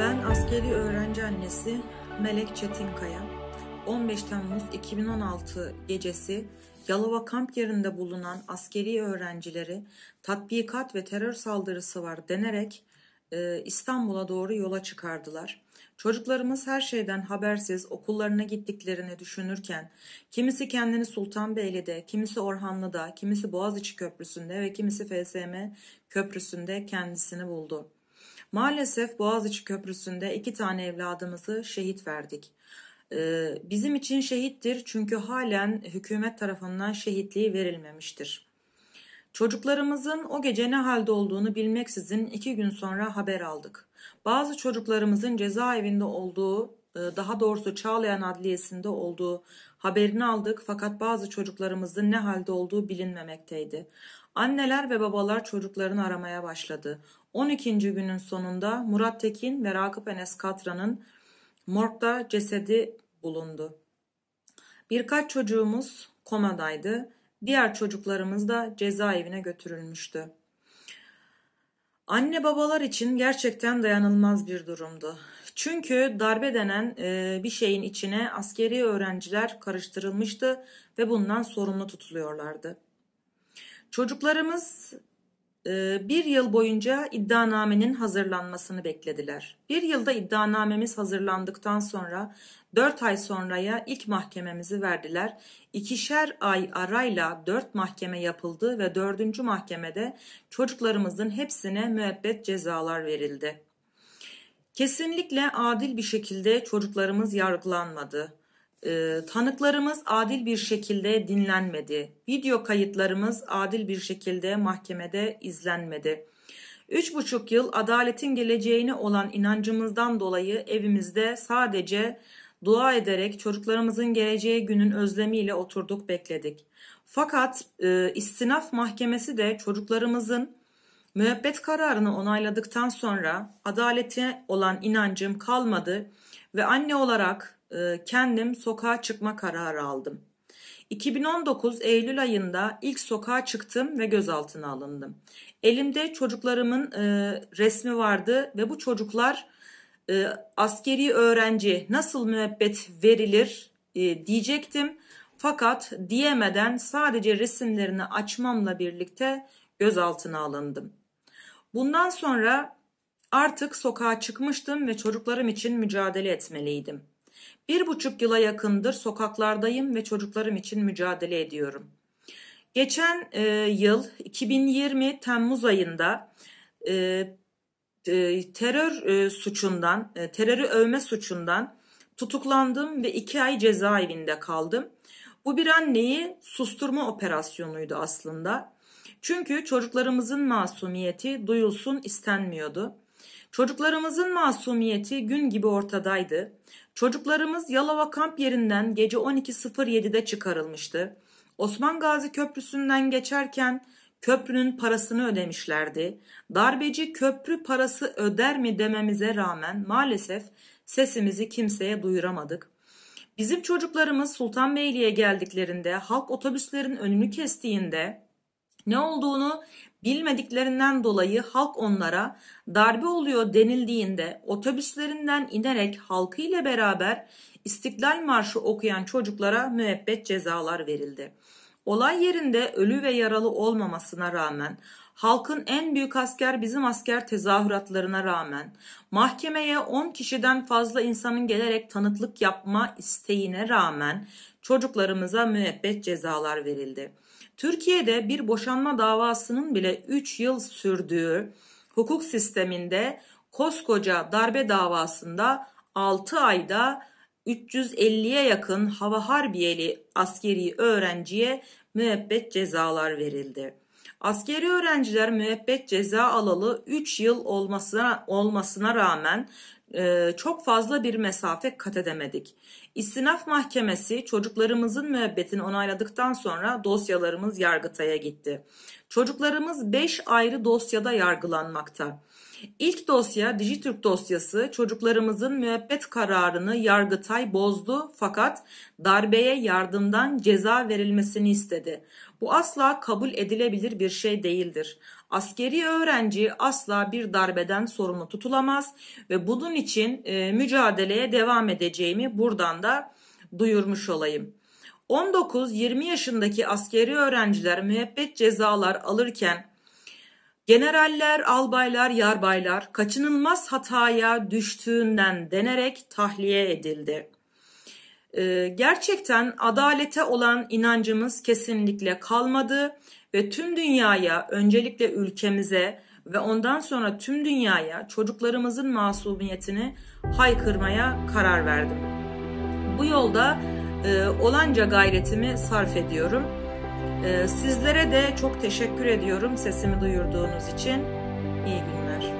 Ben askeri öğrenci annesi Melek Çetinkaya. 15 Temmuz 2016 gecesi Yalova kamp yerinde bulunan askeri öğrencileri tatbikat ve terör saldırısı var denerek e, İstanbul'a doğru yola çıkardılar. Çocuklarımız her şeyden habersiz okullarına gittiklerini düşünürken kimisi kendini Sultanbeyli'de, kimisi Orhanlı'da, kimisi Boğaziçi Köprüsü'nde ve kimisi FSM Köprüsü'nde kendisini buldu. Maalesef Boğaziçi Köprüsü'nde iki tane evladımızı şehit verdik. Ee, bizim için şehittir çünkü halen hükümet tarafından şehitliği verilmemiştir. Çocuklarımızın o gece ne halde olduğunu bilmeksizin iki gün sonra haber aldık. Bazı çocuklarımızın cezaevinde olduğu, e, daha doğrusu Çağlayan Adliyesi'nde olduğu haberini aldık fakat bazı çocuklarımızın ne halde olduğu bilinmemekteydi. Anneler ve babalar çocuklarını aramaya başladı. 12. günün sonunda Murat Tekin ve Rakıp Enes Katra'nın morgda cesedi bulundu. Birkaç çocuğumuz komadaydı. Diğer çocuklarımız da cezaevine götürülmüştü. Anne babalar için gerçekten dayanılmaz bir durumdu. Çünkü darbe denen e, bir şeyin içine askeri öğrenciler karıştırılmıştı ve bundan sorumlu tutuluyorlardı. Çocuklarımız e, bir yıl boyunca iddianamenin hazırlanmasını beklediler. Bir yılda iddianamemiz hazırlandıktan sonra 4 ay sonraya ilk mahkememizi verdiler. İkişer ay arayla 4 mahkeme yapıldı ve 4. mahkemede çocuklarımızın hepsine müebbet cezalar verildi. Kesinlikle adil bir şekilde çocuklarımız yargılanmadı. E, tanıklarımız adil bir şekilde dinlenmedi. Video kayıtlarımız adil bir şekilde mahkemede izlenmedi. Üç buçuk yıl adaletin geleceğine olan inancımızdan dolayı evimizde sadece dua ederek çocuklarımızın geleceği günün özlemiyle oturduk bekledik. Fakat e, istinaf mahkemesi de çocuklarımızın müebbet kararını onayladıktan sonra adalete olan inancım kalmadı ve anne olarak e, kendim sokağa çıkma kararı aldım. 2019 Eylül ayında ilk sokağa çıktım ve gözaltına alındım. Elimde çocuklarımın e, resmi vardı ve bu çocuklar e, askeri öğrenci nasıl müebbet verilir e, diyecektim. Fakat diyemeden sadece resimlerini açmamla birlikte gözaltına alındım. Bundan sonra artık sokağa çıkmıştım ve çocuklarım için mücadele etmeliydim. Bir buçuk yıla yakındır sokaklardayım ve çocuklarım için mücadele ediyorum. Geçen e, yıl 2020 Temmuz ayında e, e, terör e, suçundan, e, terörü övme suçundan tutuklandım ve iki ay cezaevinde kaldım. Bu bir anneyi susturma operasyonuydu aslında. Çünkü çocuklarımızın masumiyeti duyulsun istenmiyordu. Çocuklarımızın masumiyeti gün gibi ortadaydı. Çocuklarımız Yalova kamp yerinden gece 12.07'de çıkarılmıştı. Osman Gazi Köprüsü'nden geçerken köprünün parasını ödemişlerdi. Darbeci köprü parası öder mi dememize rağmen maalesef sesimizi kimseye duyuramadık. Bizim çocuklarımız Sultanbeyli'ye geldiklerinde halk otobüslerin önünü kestiğinde ne olduğunu Bilmediklerinden dolayı halk onlara darbe oluyor denildiğinde otobüslerinden inerek halkıyla beraber İstiklal Marşı okuyan çocuklara müebbet cezalar verildi. Olay yerinde ölü ve yaralı olmamasına rağmen, halkın en büyük asker bizim asker tezahüratlarına rağmen, mahkemeye 10 kişiden fazla insanın gelerek tanıklık yapma isteğine rağmen çocuklarımıza müebbet cezalar verildi. Türkiye'de bir boşanma davasının bile 3 yıl sürdüğü hukuk sisteminde koskoca darbe davasında 6 ayda 350'ye yakın hava harbiyeli askeri öğrenciye müebbet cezalar verildi. Askeri öğrenciler müebbet ceza alalı 3 yıl olmasına, olmasına rağmen e, çok fazla bir mesafe kat edemedik. İstinaf mahkemesi çocuklarımızın müebbetini onayladıktan sonra dosyalarımız Yargıtay'a gitti. Çocuklarımız 5 ayrı dosyada yargılanmakta. İlk dosya Dijitürk dosyası çocuklarımızın müebbet kararını Yargıtay bozdu fakat darbeye yardımdan ceza verilmesini istedi. Bu asla kabul edilebilir bir şey değildir. Askeri öğrenci asla bir darbeden sorumlu tutulamaz ve bunun için e, mücadeleye devam edeceğimi buradan da duyurmuş olayım. 19-20 yaşındaki askeri öğrenciler müebbet cezalar alırken Generaller, albaylar, yarbaylar kaçınılmaz hataya düştüğünden denerek tahliye edildi. Ee, gerçekten adalete olan inancımız kesinlikle kalmadı ve tüm dünyaya, öncelikle ülkemize ve ondan sonra tüm dünyaya çocuklarımızın masumiyetini haykırmaya karar verdim. Bu yolda e, olanca gayretimi sarf ediyorum.'' Ee, sizlere de çok teşekkür ediyorum sesimi duyurduğunuz için. İyi günler.